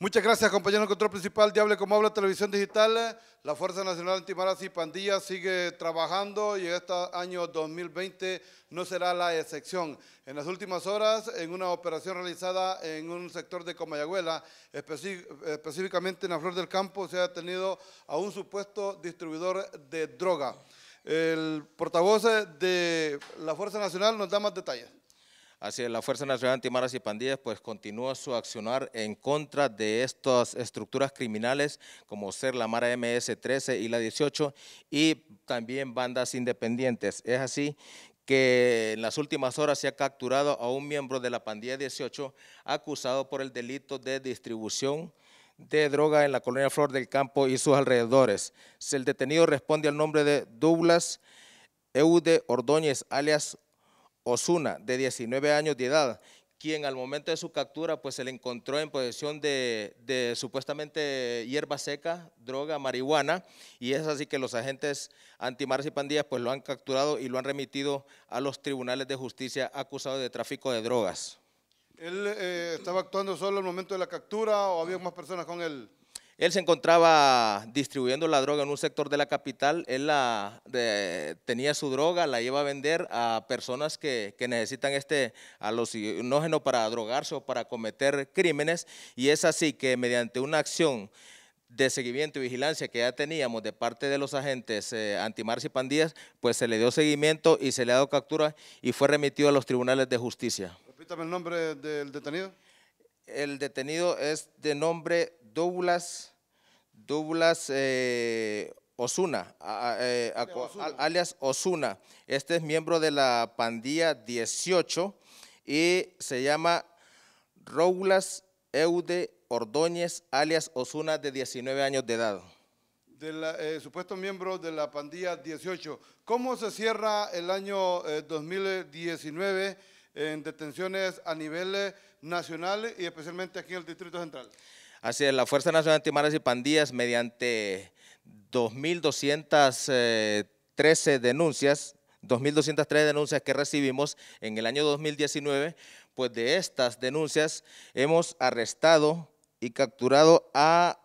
Muchas gracias, compañero control principal diable Como Habla Televisión Digital. La Fuerza Nacional Antimaras y Pandillas sigue trabajando y este año 2020 no será la excepción. En las últimas horas, en una operación realizada en un sector de Comayagüela, específicamente en la Flor del Campo, se ha detenido a un supuesto distribuidor de droga. El portavoz de la Fuerza Nacional nos da más detalles. Así la Fuerza Nacional Antimaras y Pandillas pues continúa su accionar en contra de estas estructuras criminales como ser la Mara MS-13 y la 18 y también bandas independientes. Es así que en las últimas horas se ha capturado a un miembro de la pandilla 18 acusado por el delito de distribución de droga en la colonia Flor del Campo y sus alrededores. El detenido responde al nombre de Douglas Eude Ordóñez, alias Osuna, de 19 años de edad, quien al momento de su captura pues se le encontró en posesión de, supuestamente hierba seca, droga, marihuana, y es así que los agentes antimarcipandías y pandillas pues lo han capturado y lo han remitido a los tribunales de justicia acusado de tráfico de drogas. ¿Él eh, estaba actuando solo al momento de la captura o había más personas con él? Él se encontraba distribuyendo la droga en un sector de la capital. Él tenía su droga, la iba a vender a personas que, necesitan este alucinógeno para drogarse o para cometer crímenes. Y es así que mediante una acción de seguimiento y vigilancia que ya teníamos de parte de los agentes eh, antimarcia y pandillas, pues se le dio seguimiento y se le ha dado captura y fue remitido a los tribunales de justicia. Repítame el nombre del detenido. El detenido es de nombre Douglas, Douglas eh, Osuna, eh, alias Osuna. Este es miembro de la pandilla 18 y se llama Rouglas Eude Ordóñez, alias Osuna, de 19 años de edad. Eh, supuesto miembro de la pandilla 18. ¿Cómo se cierra el año 2019 en detenciones a nivel nacional y especialmente aquí en el Distrito Central? Así la Fuerza Nacional Antimaras y Pandillas, mediante 2.213 eh, denuncias, 2.203 denuncias que recibimos en el año 2019, pues de estas denuncias hemos arrestado y capturado a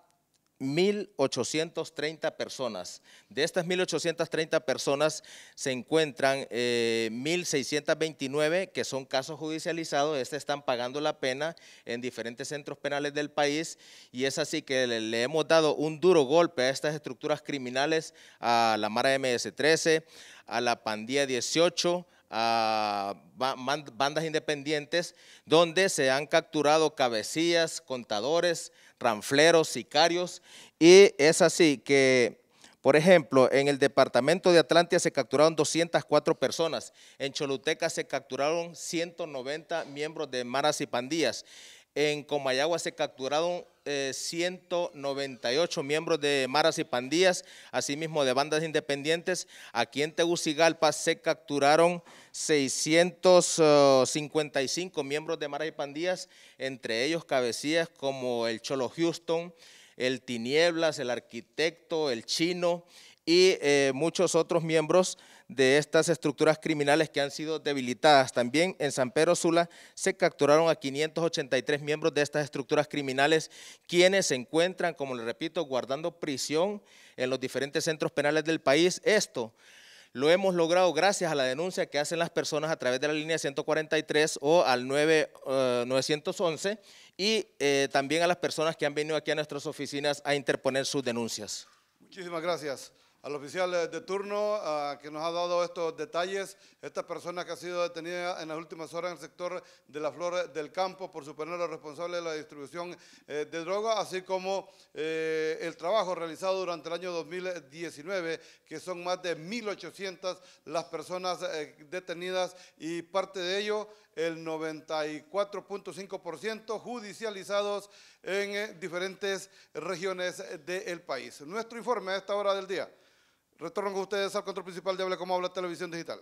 1.830 personas. De estas 1.830 personas se encuentran 1.629 eh, que son casos judicializados, estas están pagando la pena en diferentes centros penales del país y es así que le, le hemos dado un duro golpe a estas estructuras criminales, a la Mara MS-13, a la Pandía 18, a bandas independientes donde se han capturado cabecillas, contadores, ranfleros, sicarios y es así que por ejemplo, en el departamento de Atlantia se capturaron 204 personas, en Choluteca se capturaron 190 miembros de maras y pandillas, en Comayagua se capturaron 198 eh, miembros de maras y pandillas, asimismo de bandas independientes. Aquí en Tegucigalpa se capturaron 655 miembros de maras y pandillas, entre ellos cabecillas como el Cholo Houston, el Tinieblas, el Arquitecto, el Chino y eh, muchos otros miembros de estas estructuras criminales que han sido debilitadas. También en San Pedro Sula se capturaron a 583 miembros de estas estructuras criminales, quienes se encuentran, como le repito, guardando prisión en los diferentes centros penales del país. Esto lo hemos logrado gracias a la denuncia que hacen las personas a través de la línea 143 o al 9, 911 eh, y eh, también a las personas que han venido aquí a nuestras oficinas a interponer sus denuncias. Muchísimas gracias al oficial de turno ah, que nos ha dado estos detalles. Esta persona que ha sido detenida en las últimas horas en el sector de la Flor del Campo por suponer los responsables de la distribución eh, de drogas, así como eh, el trabajo realizado durante el año 2019, que son más de 1.800 las personas eh, detenidas y parte de ello el 94.5% judicializados en diferentes regiones del país. Nuestro informe a esta hora del día. Retorno con ustedes al control principal de Hable Como Habla Televisión Digital.